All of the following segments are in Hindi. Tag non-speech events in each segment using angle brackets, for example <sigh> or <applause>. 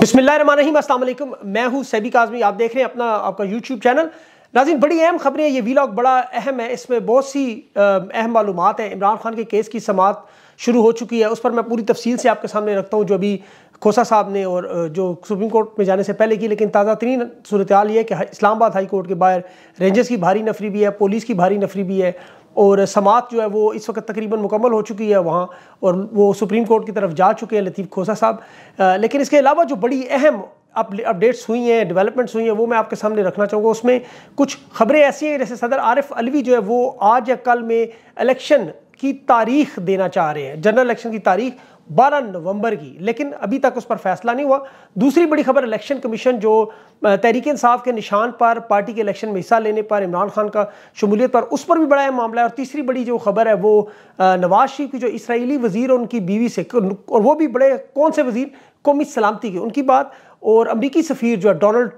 बसमिलीम अल्लाम मैं हूँ सैबिक आजमी आप देख रहे हैं अपना आपका यूट्यूब चैनल नाजिन बड़ी अहम खबरें ये वीलाग बड़ा अहम है इसमें बहुत सी अहम मालूम है इमरान खान के केस की समात शुरू हो चुकी है उस पर मैं पूरी तफसील से आपके सामने रखता हूँ जो अभी खोसा साहब ने और जो सुप्रीम कोर्ट में जाने से पहले की लेकिन ताज़ा तरीन सूरत हाल ये है कि इस्लामाबाद हाई कोर्ट के बाहर रेंजर्स की भारी नफरी भी है पुलिस की भारी नफरी भी है और समात जो है वो इस वक्त तकरीबन मुकम्मल हो चुकी है वहाँ और वो सुप्रीम कोर्ट की तरफ जा चुके हैं लतीफ़ खोसा साहब लेकिन इसके अलावा जो बड़ी अहम अप अपडेट्स हुई हैं डेवलपमेंट्स हुई हैं वो मैं आपके सामने रखना चाहूँगा उसमें कुछ खबरें ऐसी हैं जैसे सदर आरिफ अलवी जो है वो आज या कल में इलेक्शन की तारीख देना चाह रहे हैं जनरल इलेक्शन की तारीख 12 नवंबर की लेकिन अभी तक उस पर फैसला नहीं हुआ दूसरी बड़ी खबर इलेक्शन कमीशन जो तहरीक इंसाफ के निशान पर पार्टी के इलेक्शन में हिस्सा लेने पर इमरान खान का शमूलियत पर उस पर भी बड़ा मामला है और तीसरी बड़ी जो खबर है वो नवाज शरीफ की जो इसराइली वजीर और उनकी बीवी से और वो भी बड़े कौन से वजीर कौमी सलामती के उनकी बात और अमरीकी सफ़ीर जो है डोनल्ड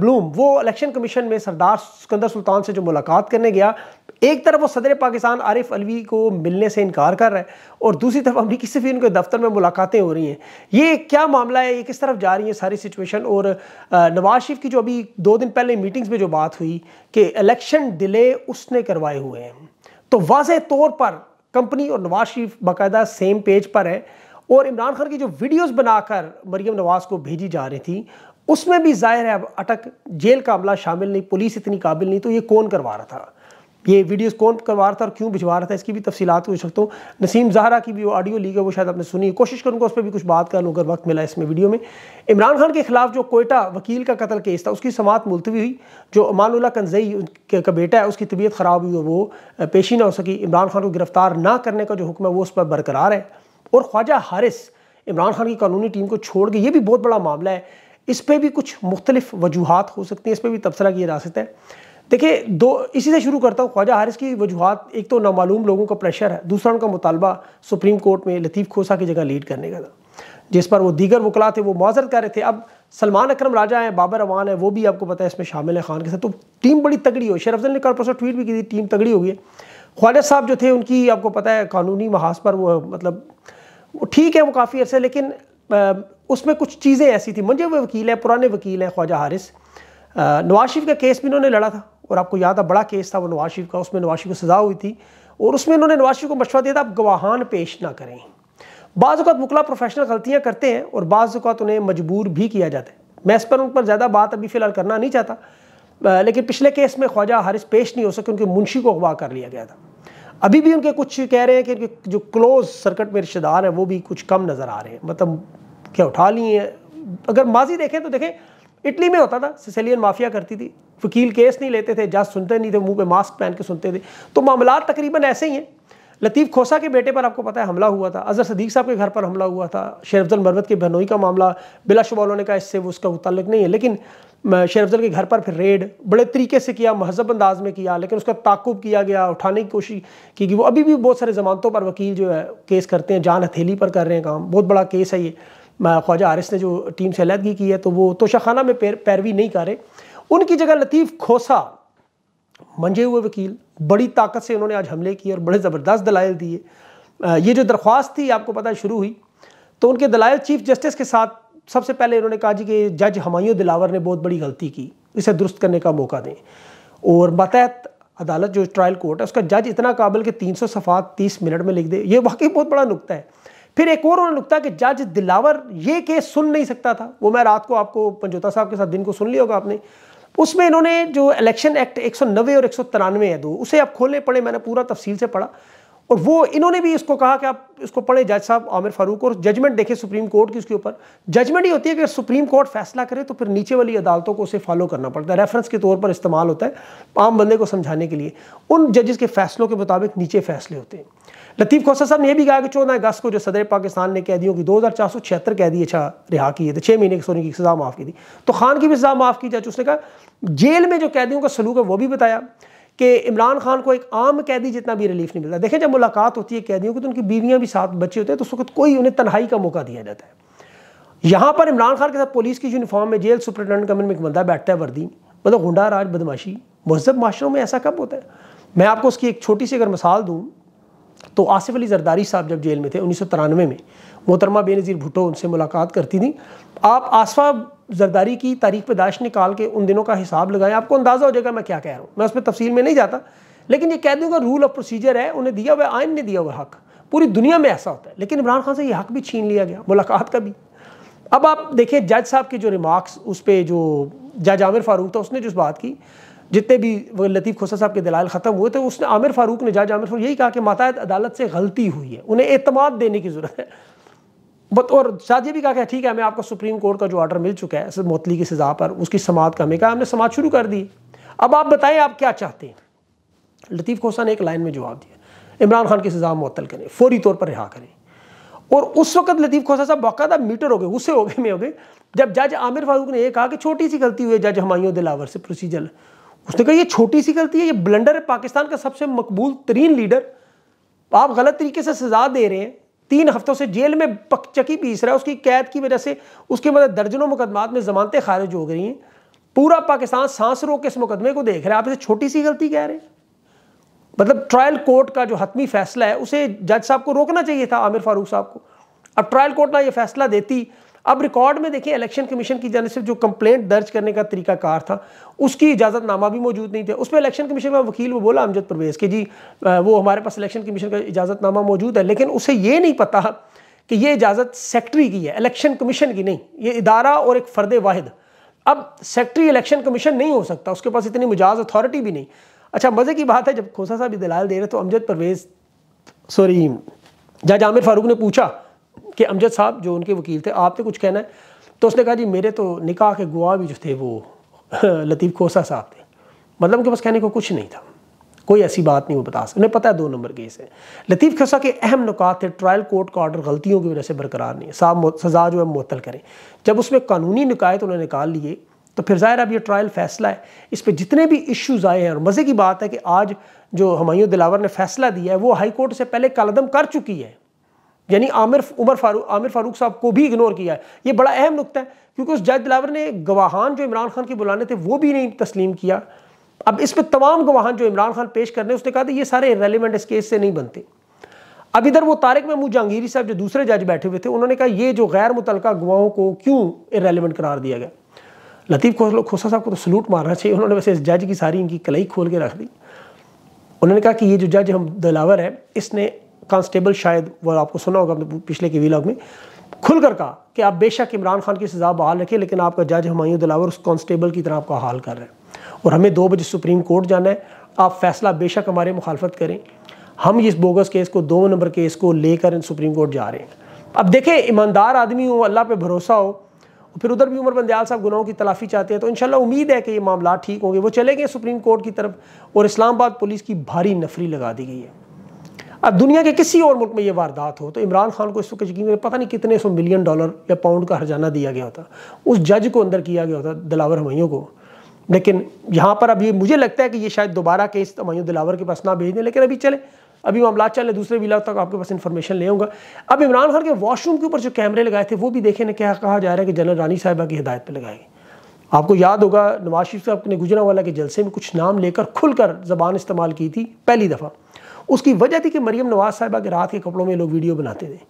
ब्लूम वो इलेक्शन कमीशन में सरदार सिकंदर सुल्तान से जो मुलाकात करने गया एक तरफ वो सदर पाकिस्तान आरिफ अलवी को मिलने से इनकार कर रहा है और दूसरी तरफ अमरीकी से भी उनके दफ्तर में मुलाकातें हो रही हैं ये क्या मामला है ये किस तरफ जा रही है सारी सिचुएशन और नवाज शरीफ की जो अभी दो दिन पहले मीटिंग्स में जो बात हुई कि इलेक्शन डिले उसने करवाए हुए हैं तो वाज तौर पर कंपनी और नवाज शरीफ बाकायदा सेम पेज पर है और इमरान खान की जो वीडियोस बनाकर मरियम नवाज को भेजी जा रही थी उसमें भी जाहिर है अब अटक जेल का अमला शामिल नहीं पुलिस इतनी काबिल नहीं तो ये कौन करवा रहा था ये वीडियोस कौन करवा रहा था और क्यों भिजवा रहा था इसकी भी तफसीत पूछ सकता हूँ नसीम जहरा की भी वो ऑडियो ली है वो शायद आपने सुनी है कोशिश करूँगा उस पर भी कुछ बात कर लूँ अगर वक्त मिला इसमें वीडियो में इमरान खान के खिलाफ जो कोयटा वकील का कतल केस था उसकी समात मुलतवी हुई जो अमानुल्ला कन्जई का बेटा है उसकी तबीयत ख़राब हुई और वो पेशी ना हो सकी इमरान खान को गिरफ्तार ना करने का जो हुक्म है वो उस पर बरकरार है और ख्वाजा हारिस इमरान खान की कानूनी टीम को छोड़ गई ये भी बहुत बड़ा मामला है इस पर भी कुछ मुख्तलिफ वजूहत हो सकती हैं इस पर भी तबसरा किया जा सकता है देखिए दो इसी से शुरू करता हूँ ख्वाजा हारिस की वजूहत एक तो नामालूम लोगों का प्रेशर है दूसरा उनका मुतालबा सुप्रीम कोर्ट में लतीफ़ खोसा की जगह लीड करने का था जिस पर वो दीगर वकला थे वो माजरत कर रहे थे अब सलमान अक्रम राजा हैं बाबर अवान है वो भी आपको पता है इसमें शामिल है खान के साथ तो टीम बड़ी तगड़ी हो शेरफल ने कल परसों ट्वीट भी की थी टीम तगड़ी हो गई ख्वाजा साहब जो थे उनकी आपको पता है कानूनी महाज पर वो मतलब वो ठीक है वो काफ़ी अर्से लेकिन उसमें कुछ चीज़ें ऐसी थी मुझे वो वकील है पुराने वकील हैं ख्वाजा हारिस नवाज शरीफ का केस भी इन्होंने लड़ा था और आपको याद है बड़ा केस था वो नवाज शरीफ का उसमें नवाज शरीफ को सज़ा हुई थी और उसमें उन्होंने नवाज शरीफ को मशवरा दिया था आप गवाहान पेश ना करें बाज़ अवत मुकला प्रोफेशनल गलतियाँ करते हैं और बाज़ अवत उन्हें मजबूर भी किया जाता है मैं इस पर उन पर ज़्यादा बात अभी फ़िलहाल करना नहीं चाहता लेकिन पिछले केस में ख्वाजा हारिस पेश नहीं हो सके उनके मुंशी को अगवा कर लिया गया था अभी भी उनके कुछ कह रहे हैं कि उनके जो क्लोज सर्कट में रिश्तेदार हैं वो भी कुछ कम नज़र आ रहे हैं मतलब क्या उठा लिए हैं अगर माजी देखें तो देखें इटली में होता था सिसिलियन माफिया करती थी वकील केस नहीं लेते थे जज सुनते नहीं थे मुंह पे मास्क पहन के सुनते थे तो मामला तकरीबन ऐसे ही हैं लतीफ़ खोसा के बेटे पर आपको पता है हमला हुआ था अजहर सदीक साहब के घर पर हमला हुआ था शेर अफजल मरवत के बहनोई का मामला बिलाशुबा उन्होंने कहा इससे वो उसका मुतलक नहीं है लेकिन शेर अफजल के घर पर फिर रेड बड़े तरीके से किया महजब अंदाज में किया लेकिन उसका ताकुब किया गया उठाने की कोशिश की कि वो अभी भी बहुत सारे जमानतों पर वकील जो है केस करते हैं जान हथेली पर कर रहे हैं काम बहुत बड़ा केस है ये ख्वाजा आरिस ने जो टीम से अलहदगी की है तो वो तोशाखाना में पैरवी नहीं करे उनकी जगह लतीफ़ खोसा मंझे हुए वकील बड़ी ताकत से उन्होंने आज हमले किए और बड़े ज़बरदस्त दलाइल दिए ये जो दरख्वास्त थी आपको पता है शुरू हुई तो उनके दलाइल चीफ जस्टिस के साथ सबसे पहले इन्होंने कहा जी कि जज हमायूं दिलावर ने बहुत बड़ी गलती की इसे दुरुस्त करने का मौका दें और बतहत अदालत जो ट्रायल कोर्ट है उसका जज इतना काबिल के तीन सौ सफ़ात तीस मिनट में लिख दे ये वाकई बहुत बड़ा नुकता है फिर एक और उन्होंने लिखता कि जज दिलावर ये केस सुन नहीं सकता था वो मैं रात को आपको पंजोता साहब के साथ दिन को सुन लिया होगा आपने उसमें इन्होंने जो इलेक्शन एक्ट एक और एक है दो उसे आप खोले पड़े मैंने पूरा तफसील से पढ़ा और वो इन्होंने भी इसको कहा कि आप इसको पढ़े जज साहब आमिर फारूक और जजमेंट देखें सुप्रीम कोर्ट की उसके ऊपर जजमेंट ही होती है कि सुप्रीम कोर्ट फैसला करे तो फिर नीचे वाली अदालतों को उसे फॉलो करना पड़ता है रेफरेंस के तौर पर इस्तेमाल होता है आम बंदे को समझाने के लिए उन जजेस के फैसलों के मुताबिक नीचे फैसले होते हैं लतीफ़ खोसा साहब ने यह भी कहा कि चौदह अगस्त को जो सदर पाकिस्तान ने कैदियों की दो हज़ार चार सौ छिहत्तर कैदी अच्छा रिहा किए थे छः महीने की सोने की सज़ा माफ़ की थी तो खान की भी सज़ा माफ़ की जाए उसने कहा जेल में जो कैदियों का सलूक है वो भी बताया कि इमरान खान को एक आम कैदी जितना भी रिलीफ नहीं मिलता देखें जब मुलाकात होती है कैदियों की तो उनकी बीवियाँ भी साथ बच्चे होते हैं तो उस वक्त कोई उन्हें तनहाई का मौका दिया जाता है यहाँ पर इमरान खान के साथ पुलिस की यूनिफॉर्म में जेल सुपरिटेंडेंट कमर में एक बंदा बैठता है वर्दी मतलब गुंडा राज बदमाशी महजब माशरों में ऐसा कब होता है मैं आपको उसकी एक छोटी सी अगर मिसाल दूँ तो आसिफ अली जरदारी साहब जब जेल में थे उन्नीस में मोहतरमा बेनज़ीर भुटो उनसे मुलाकात करती थी आप आसफा जरदारी की तारीख पेदाश निकाल के उन दिनों का हिसाब लगाएं आपको अंदाज़ा हो जाएगा मैं क्या कह रहा हूँ मैं उस पर तफसील में नहीं जाता लेकिन ये कह दूँगा रूल ऑफ प्रोसीजर है उन्हें दिया हुआ आयन ने दिया हुआ हक पूरी दुनिया में ऐसा होता है लेकिन इमरान खान से ये हक भी छीन लिया गया मुलाकात का भी अब आप देखें जज साहब के जो रिमार्क्स उस पर जो जज आमिर फारूक था उसने जिस बात की जितने भी वो लतीफ़ खोसा साहब के दलाल ख़त्म हुए थे उसने आमिर फारूक ने जज आमिर फारूक यही कहा कि मातायत अदालत से गलती हुई है उन्हें एतमाद देने की ज़रूरत है बट और शायद ये भी कहा कि ठीक है हमें आपको सुप्रीम कोर्ट का जो ऑर्डर मिल चुका है मोतली की सज़ा पर उसकी समात का हमें कहा हमने समात शुरू कर दी अब आप बताएं आप क्या चाहते हैं लतीफ़ खोसा ने एक लाइन में जवाब दिया इमरान खान की सज़ा मअतल करें फौरी तौर पर रिहा करें और उस वक्त लतीफ़ खोसा साहब बाकायदा मीटर हो गए गुस्से हो गए में हो गए जब जज आमिर फारूक ने यह कहा कि छोटी सी गलती हुई है जज हमायों दिलावर से प्रोसीजर उसने कहा ये छोटी सी गलती है ये ब्लंडर है पाकिस्तान का सबसे मकबूल तरीन लीडर आप गलत तरीके से सजा दे रहे हैं तीन हफ्तों से जेल में पकचकी पीस रहा है उसकी कैद की वजह से उसके मतलब दर्जनों मुकदमात में जमानतें खारिज हो गई हैं पूरा पाकिस्तान सांस रोक के इस मुकदमे को देख रहा है आप इसे छोटी सी गलती कह रहे हैं मतलब ट्रायल कोर्ट का जो हतमी फैसला है उसे जज साहब को रोकना चाहिए था आमिर फारूक साहब को अब ट्रायल कोर्ट ना ये फैसला देती अब रिकॉर्ड में देखिए इलेक्शन कमीशन की जाने से जो कंप्लेंट दर्ज करने का तरीकाकार था उसकी इजाज़तनामा भी मौजूद नहीं उस उसमें इलेक्शन कमीशन का वकील वो बोला अमजद परवेज़ कि जी वो हमारे पास इलेक्शन कमीशन का इजाज़तनामा मौजूद है लेकिन उसे ये नहीं पता कि ये इजाज़त सेक्ट्री की है इलेक्शन कमीशन की नहीं ये इदारा और एक फ़र्द वाहिद अब सेक्रेटरी इलेक्शन कमीशन नहीं हो सकता उसके पास इतनी मिजाज अथॉरिटी भी नहीं अच्छा मज़े की बात है जब खोसा साहब दलाल दे रहे तो अमजद परवेज़ सॉरी जज आमिर फारूक ने पूछा कि अमजद साहब जो उनके वकील थे आपने कुछ कहना है तो उसने कहा जी मेरे तो निकाह के गुआ भी जो थे वो <laughs> लतीफ़ कोसा साहब थे मतलब उनके पास कहने को कुछ नहीं था कोई ऐसी बात नहीं वो बता सकते उन्हें पता है दो नंबर केस है लतीफ़ खसा के अहम नुकात थे ट्रायल कोर्ट का ऑर्डर गलतियों की वजह से बरकरार नहीं है साहब सज़ा जो है मअतल करें जब उसमें कानूनी निकायत तो उन्हें निकाल लिए तो फिर ज़ाहिर अब ये ट्रायल फैसला है इस पर जितने भी इश्यूज़ आए हैं और मज़े की बात है कि आज जो हमायूं दिलावर ने फैसला दिया है वो हाई कोर्ट से पहले कलदम कर चुकी है यानी आमिर उमर फारूक आमिर फारूक साहब को भी इग्नोर किया है ये बड़ा अहम नुकता है क्योंकि उस जायद दिलावर ने गवाहान जो इमरान खान के बुलाने थे वो भी नहीं तस्लीम किया अब इस पर तमाम गवाहान जो इमरान खान पेश करने उसने कहा था ये सारे रेलिवेंट इस केस से नहीं बनते अब इधर वो तारिक महमूद जहांगीरी साहब जो दूसरे जज बैठे हुए थे उन्होंने कहा ये जो गैर मुतल गवाहों को क्यों इरेलीवेंट करार दिया गया लतीफ़ खोसा साहब को तो सलूट मारना चाहिए उन्होंने वैसे इस जज की सारी इनकी कलई खोल के रख दी उन्होंने कहा कि ये जो जज हम दिलावर है इसने कांस्टेबल शायद वह आपको सुना होगा अपने पिछले के वीलॉग में खुलकर कहा कि आप बेशक इमरान खान की सज़ा बहाल रखें लेकिन आपका जज हमायूं दिलावर उस कांस्टेबल की तरह आपका हाल कर रहे हैं और हमें दो बजे सुप्रीम कोर्ट जाना है आप फैसला बेशक हमारे मुखालफत करें हम इस बोगस केस को दो नंबर केस को लेकर सुप्रीम कोर्ट जा रहे हैं अब देखें ईमानदार आदमी हो अल्लाह पर भरोसा हो फिर उधर भी उमर बंदयाल साहब गुनाहों की तलाफी चाहते हैं तो इनशाला उम्मीद है कि ये मामला ठीक होंगे वो चले गए सुप्रीम कोर्ट की तरफ और इस्लामाबाद पुलिस की भारी नफरी लगा दी गई है अब दुनिया के किसी और मुल्क में ये वारदात हो तो इमरान खान को इस वक्त यकीन में पता नहीं कितने सौ मिलियन डॉलर या पाउंड का हरजाना दिया गया होता उस जज को अंदर किया गया होता दिलावर हमैयों को लेकिन यहाँ पर अभी मुझे लगता है कि ये शायद दोबारा केस हमैयों दिलावर के पास ना भेज दें लेकिन अभी चले अभी मामला चल रहे दूसरे विला तक आपके पास इन्फॉर्मेशन ले आऊँगा अब इमरान खान के वॉशरूम के ऊपर जो कैमरे लगाए थे वो भी देखे ना क्या कहा जा रहा है कि जनरल रानी साहबा की हिदायत पर लगाए आपको याद होगा नवाज शरीफ साहब ने गुजरा वाला के जलसे में कुछ नाम लेकर खुलकर जबान इस्तेमाल की थी पहली दफ़ा उसकी वजह थी कि मरीम नवाज़ साहबा के रात के कपड़ों में लोग वीडियो बनाते थे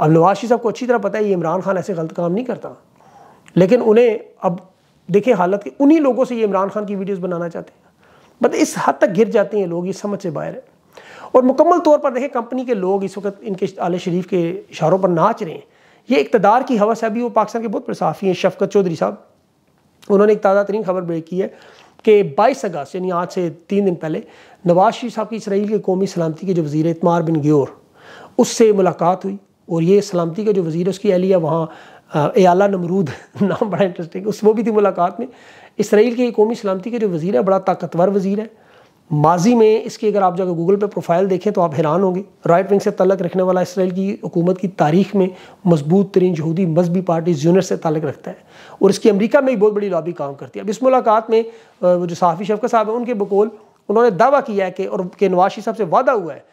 अब नवाशी साहब को अच्छी तरह पता है ये इमरान खान ऐसे गलत काम नहीं करता लेकिन उन्हें अब देखे हालत के उन्हीं लोगों से ये इमरान खान की वीडियोज़ बनाना चाहते हैं मतलब इस हद तक गिर जाते हैं लोग ये समझ से बाहर है और मुकम्मल तौर पर देखें कंपनी के लोग इस वक्त इनके आल शरीफ के इशारों पर नाच रहे हैं ये इकतदार की हवस है अभी वो पाकिस्तान के बहुत प्रसाफ़ी हैं शफकत चौधरी साहब उन्होंने एक ताज़ा तरीन खबर ब्रेक की है कि बाईस अगस्त यानी आज से तीन दिन पहले नवाज शरीफ साहब की इसराइल के कौमी सलामती के जो वज़ी इतमार बिन ग्योर उससे मुलाकात हुई और ये सलामती का जो वज़ीर उसकी अहलिया वहाँ एला नमरूद <laughs> नाम बड़ा इंटरेस्टिंग उस वो भी थी मुलाकात में इसराइल के कौमी सलामती के जो वज़ी है बड़ा ताकतवर वज़ी है माजी में इसकी अगर आप जाकर गूगल पे प्रोफाइल देखें तो आप हैरान होंगे राइट विंग से तलक रखने वाला इसराइल की हुकूमत की तारीख में मजबूत तरीन यहूदी मजहबी पार्टी यूनिट से तलक रखता है और इसकी अमरीका में भी बहुत बड़ी लॉबी काम करती है अब इस मुलाकात में जो साफी शफकत साहब हैं उनके बकोल उन्होंने दावा किया है कि और के नवाशी साहब से वादा हुआ है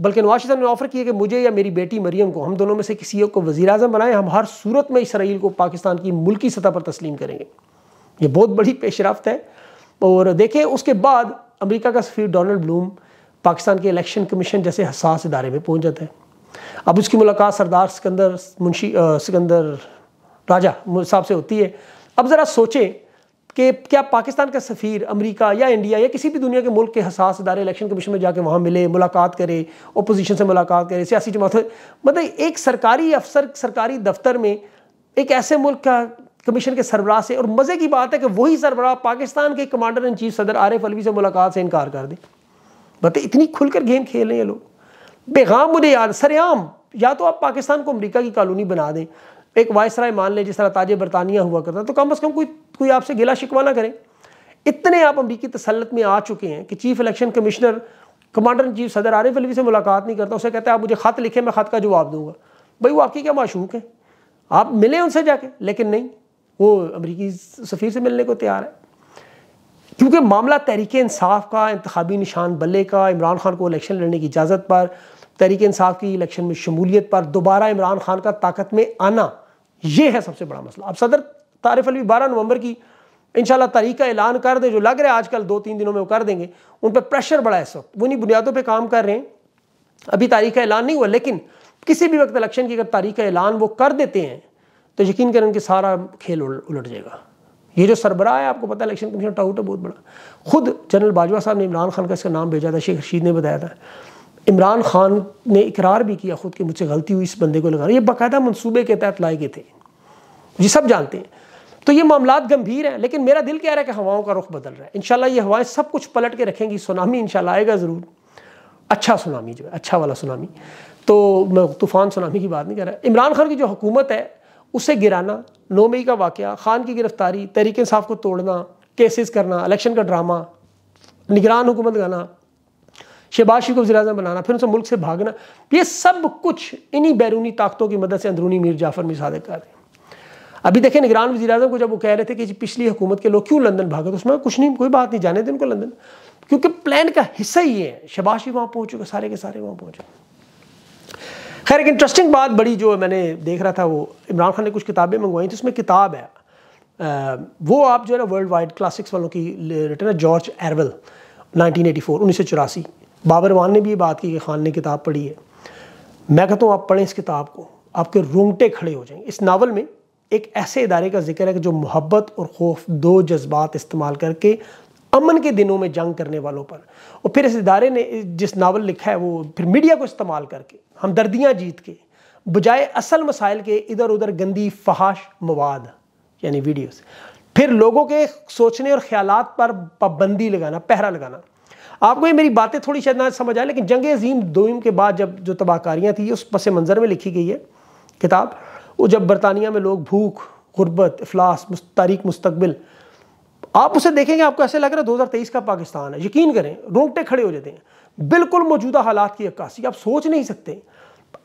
बल्कि नवाशी साहब ने ऑफर किया कि मुझे या मेरी बेटी मरीम को हम दोनों में से किसी को वजी अजम बनाएं हम हर सूरत में इसराइल को पाकिस्तान की मुल्की सतह पर तस्लीम करेंगे ये बहुत बड़ी पेशरफ है और देखें उसके बाद अमेरिका का सफीर डोनल्ड ब्लूम पाकिस्तान के इलेक्शन कमीशन जैसे हसास इदारे में पहुंच जाते हैं अब उसकी मुलाकात सरदार सिकंदर मुंशी सिकंदर राजा साहब से होती है अब ज़रा सोचें कि क्या पाकिस्तान का सफ़ीर अमेरिका या इंडिया या किसी भी दुनिया के मुल्क के हसास इदारे इलेक्शन कमीशन में जाके वहाँ मिले मुलाकात करे अपोजिशन से मुलाकात करे सियासी जमात मतलब एक सरकारी अफसर सरकारी दफ्तर में एक ऐसे मुल्क का कमीशन के सरबराह से और मज़े की बात है कि वही सरबराह पाकिस्तान के कमांडर इन चीफ सदर आरिफ अलवी से मुलाकात से इनकार कर दें बताए इतनी खुलकर गेम खेल रहे हैं लोग बेगाम मुझे याद सरेआम या तो आप पाकिस्तान को अमरीका की कॉलोनी बना दें एक वायस राय मान लें जिस तरह ताज बरतानिया हुआ करता तो कम अज़ कम कोई कोई आपसे गिला शिकवा ना करें इतने आप अमरीकी तसलत में आ चुके हैं कि chief election commissioner commander in chief सदर आरिफ अलवी से मुलाकात नहीं करता उसे कहते हैं आप मुझे ख़त लिखें मैं ख़त का जवाब दूंगा भाई वो आपकी क्या माशूक है आप मिले उनसे जाके लेकिन नहीं वो अमरीकी सफ़ीर से मिलने को तैयार है क्योंकि मामला तहरीक इंसाफ का इंतबी निशान बल्ले का इमरान खान को इलेक्शन लड़ने की इजाज़त पर तहरीक इंसाफ की इलेक्शन में शमूलियत पर दोबारा इमरान खान का ताकत में आना यह है सबसे बड़ा मसला अब सदर तारफ अली बारह नवंबर की इन तारीख का ऐलान कर दें जो लग रहा है आजकल दो तीन दिनों में वो कर देंगे उन पर प्रेशर बड़ा है इस वक्त वो नहीं बुनियादों पर काम कर रहे हैं अभी तारीख का ऐलान नहीं हुआ लेकिन किसी भी वक्त इलेक्शन की अगर तारीख का ऐलान वो कर देते हैं तो यकीन करें कि सारा खेल उलट जाएगा ये जो सरबरा है आपको पता है इलेक्शन कमीशन टाउट है बहुत बड़ा खुद जनरल बाजवा साहब ने इमरान खान का इसका नाम भेजा था शेख रशीद ने बताया था इमरान खान ने इकरार भी किया खुद कि मुझसे गलती हुई इस बंदे को लगा ये बाकायदा मनसूबे के तहत लाए गए थे ये सब जानते हैं तो ये मामला गंभीर हैं लेकिन मेरा दिल कह रहा है कि हवाओं का रुख बदल रहा है इनशाला ये हवाएं सब कुछ पलट के रखेंगी सुनामी इनशाला आएगा ज़रूर अच्छा सुनामी जो है अच्छा वाला सुनामी तो मैं तूफ़ान सुनामी की बात नहीं कर रहा इमरान खान की जो हुकूमत है उसे गिराना नौ मई का वाक़ खान की गिरफ्तारी तहरीक इंसाफ को तोड़ना केसेस करना इलेक्शन का ड्रामा निगरान हुकूमत गाना शहबाशी को वजी अजम बनाना फिर उनसे मुल्क से भागना ये सब कुछ इन्हीं बैरूनी ताकतों की मदद से अंदरूनी मीर जाफर में कर रहे हैं अभी देखें निगरान वजी अजम को जब वो कह रहे थे कि पिछली हुकूमत के लोग क्यों लंदन भागे तो उसमें कुछ नहीं कोई बात नहीं जाने दें उनको लंदन क्योंकि प्लान का हिस्सा ही है शबाशी वहाँ पहुँच चुके सारे के सारे वहाँ पहुँचे खैर एक इंटरेस्टिंग बात बड़ी जो मैंने देख रहा था वो इमरान खान ने कुछ किताबें मंगवाई थी उसमें किताब है वो आप जो है ना वर्ल्ड वाइड क्लासिक्स वालों की रिटर्न है जॉर्ज एरवल 1984 बाबर वान ने भी ये बात की कि खान ने किताब पढ़ी है मैं कहता हूँ आप पढ़ें इस किताब को आपके रोंगटे खड़े हो जाएंगे इस नावल में एक ऐसे इदारे का जिक्र है कि जो मोहब्बत और खौफ दो जज्बात इस्तेमाल करके अमन के दिनों में जंग करने वालों पर और फिर इस इदारे ने जिस नावल लिखा है वो फिर मीडिया को इस्तेमाल करके हमदर्दियाँ जीत के बजाय असल मसाइल के इधर उधर गंदी फहाश मवाद यानी वीडियोस फिर लोगों के सोचने और ख्याल पर पाबंदी लगाना पहरा लगाना आपको ये मेरी बातें थोड़ी शायद ना समझ आए लेकिन जंग अजीम दोम के बाद जब जो तबाहकारियाँ थी उस पस मंज़र में लिखी गई है किताब वो जब बरतानिया में लोग भूख गुर्बत अफलास तारीख मुस्तबिल आप उसे देखेंगे आपको ऐसे लग रहा है 2023 का पाकिस्तान है यकीन करें रोंगटे खड़े हो जाते हैं बिल्कुल मौजूदा हालात की अक्सी आप सोच नहीं सकते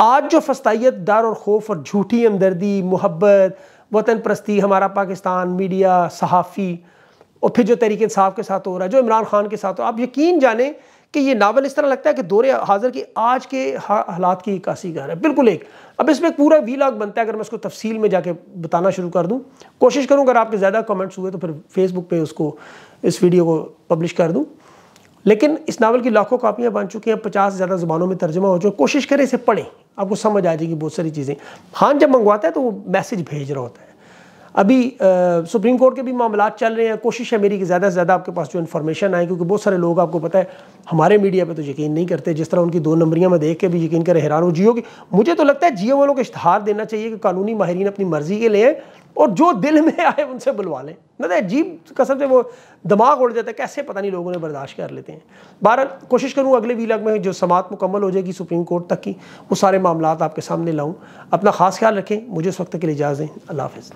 आज जो फस्तायत डर और खौफ और झूठी हमदर्दी मोहब्बत वतन प्रस्ती हमारा पाकिस्तान मीडिया सहाफ़ी और फिर जो तरीके साहब के साथ हो रहा है जो इमरान खान के साथ हो आप यकीन जाने कि ये नावल इस तरह लगता है कि दौरे हाजिर की आज के हालात की इक्सी घर है बिल्कुल एक अब इसमें एक पूरा वीलाग बनता है अगर मैं उसको तफसील में जाके बताना शुरू कर दूँ कोशिश करूँ अगर आपके ज़्यादा कमेंट्स हुए तो फिर फेसबुक पर उसको इस वीडियो को पब्लिश कर दूँ लेकिन इस नावल की लाखों कापियाँ बन चुकी हैं पचास से ज़्यादा जबानों में तर्जमा हो चुका कोशिश करें इसे पढ़ें आपको समझ आ जाएगी बहुत सारी चीज़ें हाँ जब मंगवाता है तो वो मैसेज भेज रहा होता है अभी सुप्रीम कोर्ट के भी मामला चल रहे हैं कोशिश है मेरी कि ज़्यादा से ज़्यादा आपके पास जो इन्फॉर्मेशन आए क्योंकि बहुत सारे लोग आपको पता है हमारे मीडिया पर तो यकीन नहीं करते जिस तरह उनकी दो नंबरियाँ मैं देख के भी यकीन कर हैरान हूँ जियो की मुझे तो लगता है जियो वालों को इश्तहार देना चाहिए कि कानूनी माहरीन अपनी मर्ज़ी के लें और जो दिल में आए उनसे बुलवा लें ना मतलब अजीब कसम से वो दिमाग उड़ जाता है कैसे पता नहीं लोगों ने बर्दाश्त कर लेते हैं बहर कोशिश करूँ अगले वीलग में जो समात मुकम्मल हो जाएगी सुप्रीम कोर्ट तक की वो सारे मामला आपके सामने लाऊँ अपना खास ख्याल रखें मुझे उस वक्त के लिए इजाज़ दें अल्लाह हाफ़